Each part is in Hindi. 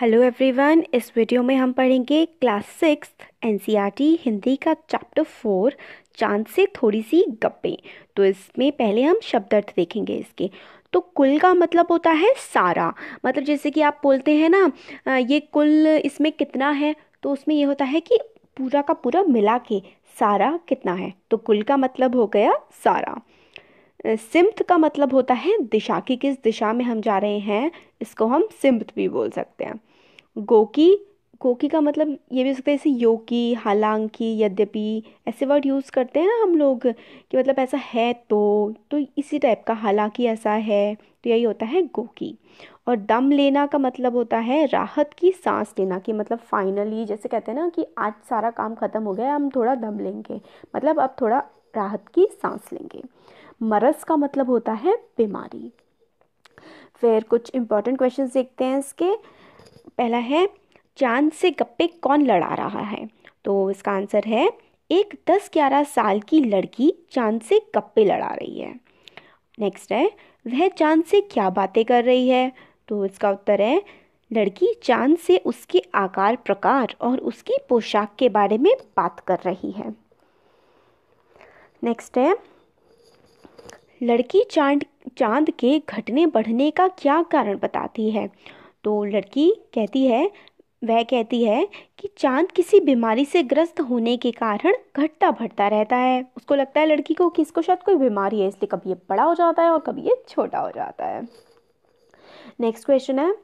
हेलो एवरीवन इस वीडियो में हम पढ़ेंगे क्लास सिक्स एन हिंदी का चैप्टर फोर चांद से थोड़ी सी गप्पे तो इसमें पहले हम शब्द अर्थ देखेंगे इसके तो कुल का मतलब होता है सारा मतलब जैसे कि आप बोलते हैं ना ये कुल इसमें कितना है तो उसमें ये होता है कि पूरा का पूरा मिला के सारा कितना है तो कुल का मतलब हो गया सारा सिमथ का मतलब होता है दिशा कि किस दिशा में हम जा रहे हैं इसको हम सिमथ भी बोल सकते हैं गोकी गोकी का मतलब ये भी हो सकता है जैसे योकी हालांकि यद्यपि ऐसे वर्ड यूज़ करते हैं ना हम लोग कि मतलब ऐसा है तो तो इसी टाइप का हालांकि ऐसा है तो यही होता है गोकी और दम लेना का मतलब होता है राहत की सांस लेना कि मतलब फाइनली जैसे कहते हैं ना कि आज सारा काम ख़त्म हो गया हम थोड़ा दम लेंगे मतलब अब थोड़ा राहत की सांस लेंगे मरस का मतलब होता है बीमारी फिर कुछ इंपॉर्टेंट क्वेश्चंस देखते हैं इसके पहला है चांद से गप्पे कौन लड़ा रहा है तो इसका आंसर है एक दस ग्यारह साल की लड़की चांद से गप्पे लड़ा रही है नेक्स्ट है वह चांद से क्या बातें कर रही है तो इसका उत्तर है लड़की चांद से उसके आकार प्रकार और उसकी पोशाक के बारे में बात कर रही है नेक्स्ट है लड़की चांद चांद के घटने बढ़ने का क्या कारण बताती है तो लड़की कहती है वह कहती है कि चांद किसी बीमारी से ग्रस्त होने के कारण घटता बढ़ता रहता है उसको लगता है लड़की को कि इसको शायद कोई बीमारी है इसलिए कभी ये बड़ा हो जाता है और कभी ये छोटा हो जाता है नेक्स्ट क्वेश्चन है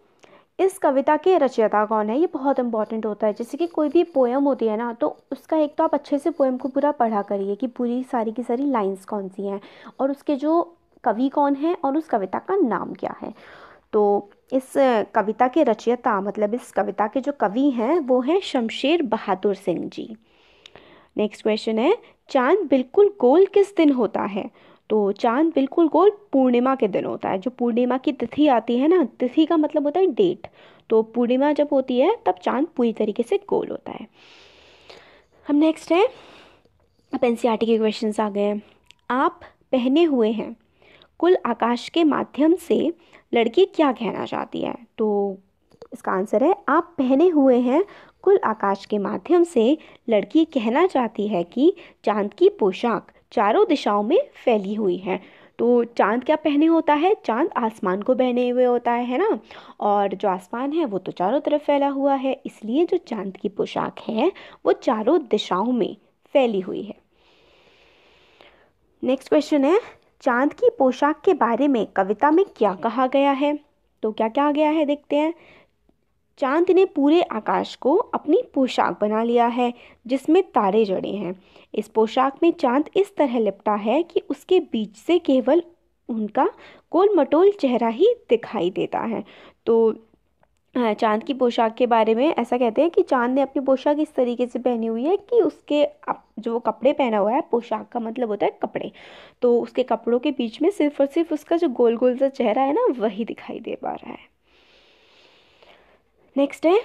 इस कविता के रचयिता कौन है ये बहुत इंपॉर्टेंट होता है जैसे कि कोई भी पोएम होती है ना तो उसका एक तो आप अच्छे से पोएम को पूरा पढ़ा करिए कि पूरी सारी की सारी लाइंस कौन सी हैं और उसके जो कवि कौन है और उस कविता का नाम क्या है तो इस कविता के रचयिता मतलब इस कविता के जो कवि हैं वो हैं शमशेर बहादुर सिंह जी नेक्स्ट क्वेश्चन है चांद बिल्कुल गोल किस दिन होता है तो चांद बिल्कुल गोल पूर्णिमा के दिन होता है जो पूर्णिमा की तिथि आती है ना तिथि का मतलब होता है डेट तो पूर्णिमा जब होती है तब चांद पूरी तरीके से गोल होता है हम नेक्स्ट है अब एन सी आर टी के क्वेश्चन आ गए हैं आप पहने हुए हैं कुल आकाश के माध्यम से लड़की क्या कहना चाहती है तो इसका आंसर है आप पहने हुए हैं कुल आकाश के माध्यम से लड़की कहना चाहती है कि चांद की पोशाक चारों दिशाओं में फैली हुई है तो चांद क्या पहने होता है चांद आसमान को पहने हुए होता है है ना और जो आसमान है वो तो चारों तरफ फैला हुआ है इसलिए जो चांद की पोशाक है वो चारों दिशाओं में फैली हुई है नेक्स्ट क्वेश्चन है चांद की पोशाक के बारे में कविता में क्या कहा गया है तो क्या क्या गया है देखते हैं चांद ने पूरे आकाश को अपनी पोशाक बना लिया है जिसमें तारे जड़े हैं इस पोशाक में चांद इस तरह लिपटा है कि उसके बीच से केवल उनका गोल मटोल चेहरा ही दिखाई देता है तो हाँ, चांद की पोशाक के बारे में ऐसा कहते हैं कि चांद ने अपनी पोशाक इस तरीके से पहनी हुई है कि उसके जो कपड़े पहना हुआ है पोशाक का मतलब होता है कपड़े तो उसके कपड़ों के बीच में सिर्फ और सिर्फ उसका जो गोल गोल सा चेहरा है ना वही दिखाई दे पा रहा है नेक्स्ट है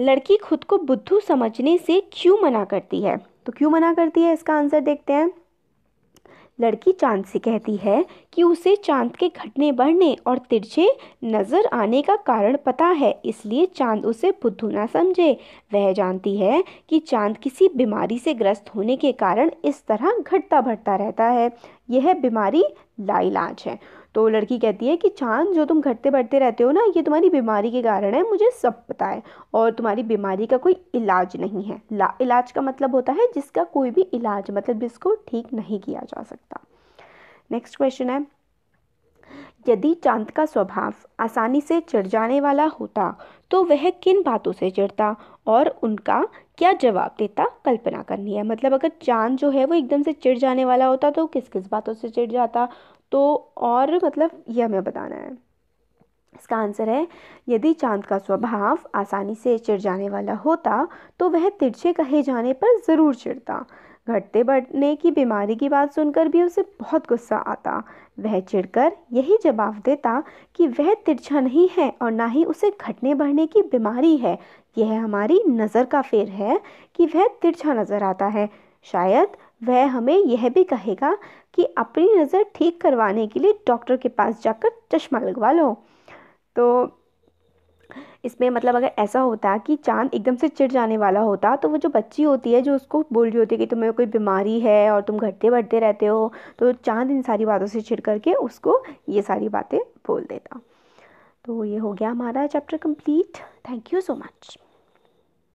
लड़की खुद को बुद्धू समझने से क्यों मना करती है तो क्यों मना करती है इसका आंसर देखते हैं लड़की चांद से कहती है कि उसे चांद के घटने बढ़ने और तिरछे नज़र आने का कारण पता है इसलिए चांद उसे बुद्धू ना समझे वह जानती है कि चांद किसी बीमारी से ग्रस्त होने के कारण इस तरह घटता बढ़ता रहता है यह बीमारी लाइलाज है तो लड़की कहती है कि चांद जो तुम घटते बढ़ते रहते हो ना ये तुम्हारी बीमारी के कारण है मुझे सब पता है और तुम्हारी बीमारी का कोई इलाज नहीं है ला इलाज का मतलब होता है जिसका कोई भी इलाज मतलब जिसको ठीक नहीं किया जा सकता नेक्स्ट क्वेश्चन है यदि चांद का स्वभाव आसानी से चढ़ जाने वाला होता तो वह किन बातों से चिड़ता और उनका क्या जवाब देता कल्पना करनी है मतलब अगर चांद जो है वो एकदम से चिढ़ जाने वाला होता तो किस किस बातों से चिढ़ जाता तो और मतलब यह हमें बताना है इसका आंसर है यदि चांद का स्वभाव आसानी से चिड़ जाने वाला होता तो वह तिरछे कहे जाने पर ज़रूर चिड़ता घटते बढ़ने की बीमारी की बात सुनकर भी उसे बहुत गुस्सा आता वह चिढ़कर यही जवाब देता कि वह तिरछा नहीं है और ना ही उसे घटने बढ़ने की बीमारी है यह हमारी नज़र का फेर है कि वह तिरछा नज़र आता है शायद वह हमें यह भी कहेगा कि अपनी नज़र ठीक करवाने के लिए डॉक्टर के पास जाकर चश्मा लगवा लो तो इसमें मतलब अगर ऐसा होता कि चाँद एकदम से चिढ़ जाने वाला होता तो वो जो बच्ची होती है जो उसको बोल रही होती है कि तुम्हें कोई बीमारी है और तुम घटते बढ़ते रहते हो तो चाँद इन सारी बातों से छिड़ करके उसको ये सारी बातें बोल देता तो ये हो गया हमारा chapter complete thank you so much